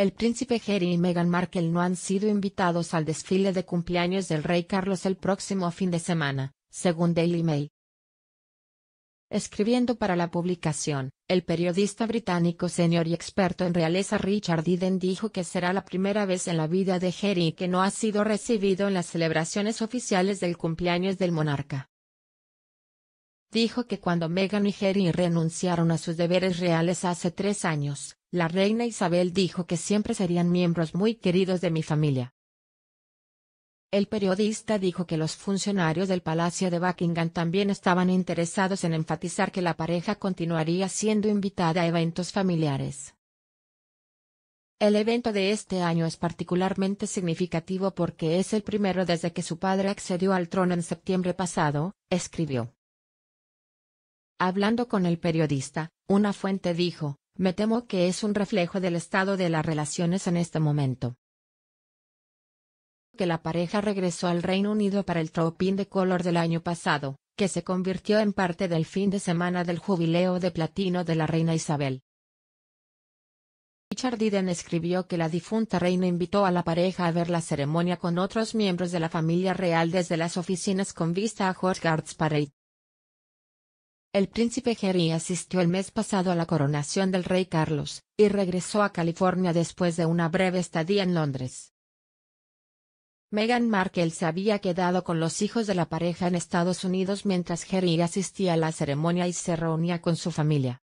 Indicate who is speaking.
Speaker 1: El príncipe Harry y Meghan Markle no han sido invitados al desfile de cumpleaños del rey Carlos el próximo fin de semana, según Daily Mail. Escribiendo para la publicación, el periodista británico señor y experto en realeza Richard Eden dijo que será la primera vez en la vida de Harry que no ha sido recibido en las celebraciones oficiales del cumpleaños del monarca dijo que cuando Meghan y Harry renunciaron a sus deberes reales hace tres años, la reina Isabel dijo que siempre serían miembros muy queridos de mi familia. El periodista dijo que los funcionarios del Palacio de Buckingham también estaban interesados en enfatizar que la pareja continuaría siendo invitada a eventos familiares. El evento de este año es particularmente significativo porque es el primero desde que su padre accedió al trono en septiembre pasado, escribió. Hablando con el periodista, una fuente dijo, me temo que es un reflejo del estado de las relaciones en este momento. Que la pareja regresó al Reino Unido para el tropín de Color del año pasado, que se convirtió en parte del fin de semana del jubileo de platino de la reina Isabel. Richard Eden escribió que la difunta reina invitó a la pareja a ver la ceremonia con otros miembros de la familia real desde las oficinas con vista a Guards Parade. El príncipe Harry asistió el mes pasado a la coronación del rey Carlos, y regresó a California después de una breve estadía en Londres. Meghan Markle se había quedado con los hijos de la pareja en Estados Unidos mientras Jerry asistía a la ceremonia y se reunía con su familia.